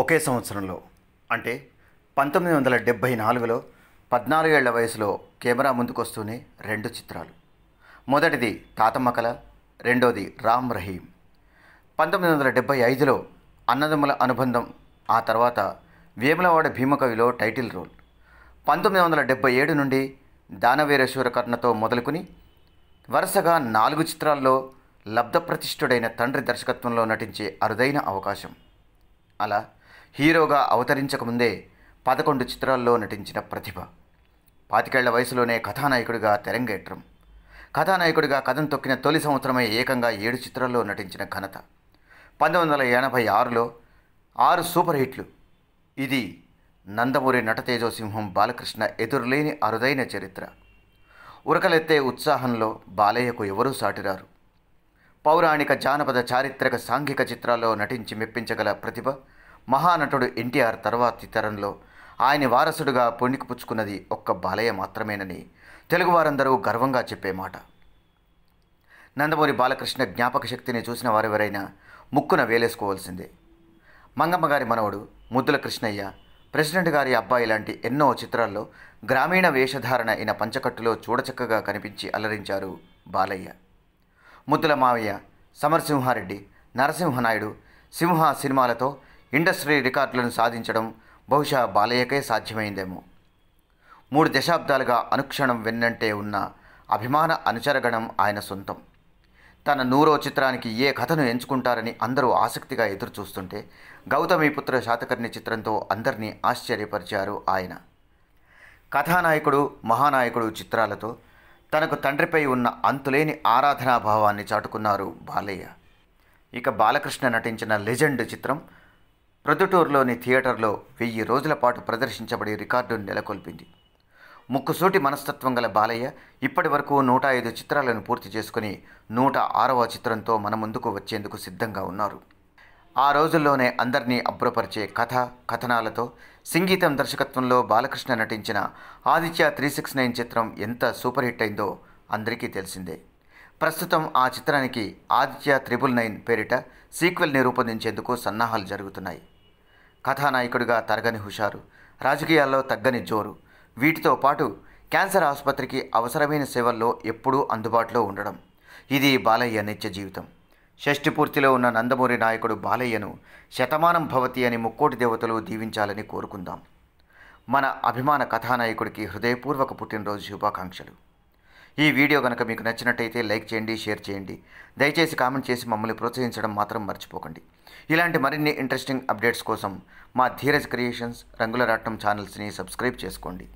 ఒకే సంవత్సరంలో అంటే పంతొమ్మిది వందల డెబ్భై నాలుగులో పద్నాలుగేళ్ల వయసులో కెమెరా ముందుకొస్తూనే రెండు చిత్రాలు మొదటిది తాతమ్మ కళ రెండోది రామ్ రహీం పంతొమ్మిది వందల డెబ్భై ఐదులో అన్నదమ్ముల అనుబంధం ఆ తర్వాత వేములవాడ భీమకవిలో టైటిల్ రోల్ పంతొమ్మిది వందల డెబ్భై ఏడు నుండి దానవీరేశ్వర కర్ణతో మొదలుకుని వరుసగా నాలుగు చిత్రాల్లో లబ్ధప్రతిష్ఠుడైన తండ్రి దర్శకత్వంలో నటించే అరుదైన అవకాశం అలా హీరోగా అవతరించకముందే పదకొండు చిత్రాల్లో నటించిన ప్రతిభ పాతికేళ్ల వయసులోనే కథానాయకుడిగా తెరంగేట్రం కథానాయకుడిగా కథం తొక్కిన తొలి సంవత్సరమే ఏకంగా ఏడు చిత్రాల్లో నటించిన ఘనత పంతొమ్మిది వందల ఎనభై ఆరులో ఆరు సూపర్ హిట్లు ఇది నందమూరి నటతేజోసింహం బాలకృష్ణ ఎదురులేని అరుదైన చరిత్ర ఉరకలెత్తే ఉత్సాహంలో బాలయ్యకు ఎవరూ సాటిరారు పౌరాణిక జానపద చారిత్రక సాంఘిక చిత్రాల్లో నటించి మెప్పించగల ప్రతిభ మహానటుడు ఎన్టీఆర్ తర్వాతి తరంలో ఆయన వారసుడుగా పుణ్యకుపుచ్చుకున్నది ఒక్క బాలయ్య మాత్రమేనని తెలుగువారందరూ గర్వంగా చెప్పే మాట నందమూరి బాలకృష్ణ జ్ఞాపక శక్తిని చూసిన వారెవరైనా ముక్కున వేలేసుకోవాల్సిందే మంగమ్మ గారి మనవడు ముద్దుల కృష్ణయ్య ప్రెసిడెంట్ గారి అబ్బాయి లాంటి ఎన్నో చిత్రాల్లో గ్రామీణ వేషధారణ అయిన పంచకట్టులో చూడచక్కగా కనిపించి అలరించారు బాలయ్య ముద్దుల మావయ్య సమరసింహారెడ్డి నరసింహనాయుడు సింహ సినిమాలతో ఇండస్ట్రీ రికార్డులను సాధించడం బహుశా బాలయ్యకే సాధ్యమైందేమో మూడు దశాబ్దాలుగా అనుక్షణం వెన్నంటే ఉన్న అభిమాన అనుచరగణం ఆయన సొంతం తన నూరో చిత్రానికి ఏ కథను ఎంచుకుంటారని అందరూ ఆసక్తిగా ఎదురుచూస్తుంటే పుత్ర శాతకర్ణి చిత్రంతో అందరినీ ఆశ్చర్యపరిచారు ఆయన కథానాయకుడు మహానాయకుడు చిత్రాలతో తనకు తండ్రిపై ఉన్న అంతులేని ఆరాధనాభావాన్ని చాటుకున్నారు బాలయ్య ఇక బాలకృష్ణ నటించిన లెజెండ్ చిత్రం ప్రొద్దుటూరులోని థియేటర్లో వెయ్యి రోజుల పాటు ప్రదర్శించబడి రికార్డును నెలకొల్పింది ముక్కుసూటి మనస్తత్వం గల బాలయ్య ఇప్పటి వరకు నూట ఐదు చిత్రాలను పూర్తి చేసుకుని నూట ఆరవ చిత్రంతో మన ముందుకు వచ్చేందుకు సిద్ధంగా ఉన్నారు ఆ రోజుల్లోనే అందరినీ అబ్బురపరిచే కథ కథనాలతో సంగీతం దర్శకత్వంలో బాలకృష్ణ నటించిన ఆదిత్య త్రీ సిక్స్ నైన్ చిత్రం ఎంత సూపర్ హిట్ అయిందో అందరికీ తెలిసిందే ప్రస్తుతం ఆ చిత్రానికి ఆదిత్య త్రిబుల్ నైన్ పేరిట సీక్వెల్ని రూపొందించేందుకు సన్నాహాలు జరుగుతున్నాయి కథానాయకుడిగా తరగని హుషారు రాజకీయాల్లో తగ్గని జోరు వీటితో పాటు క్యాన్సర్ ఆసుపత్రికి అవసరమైన సేవల్లో ఎప్పుడూ అందుబాటులో ఉండడం ఇది బాలయ్య నిత్య జీవితం షష్ఠిపూర్తిలో ఉన్న నందమూరి నాయకుడు బాలయ్యను శతమానం భవతి అని ముక్కోటి దేవతలు దీవించాలని కోరుకుందాం మన అభిమాన కథానాయకుడికి హృదయపూర్వక పుట్టినరోజు శుభాకాంక్షలు ఈ వీడియో కనుక మీకు నచ్చినట్టయితే లైక్ చేయండి షేర్ చేయండి దయచేసి కామెంట్ చేసి మమ్మల్ని ప్రోత్సహించడం మాత్రం మర్చిపోకండి ఇలాంటి మరిన్ని ఇంట్రెస్టింగ్ అప్డేట్స్ కోసం మా ధీరజ్ క్రియేషన్స్ రంగుల రాట్నం ఛానల్స్ని సబ్స్క్రైబ్ చేసుకోండి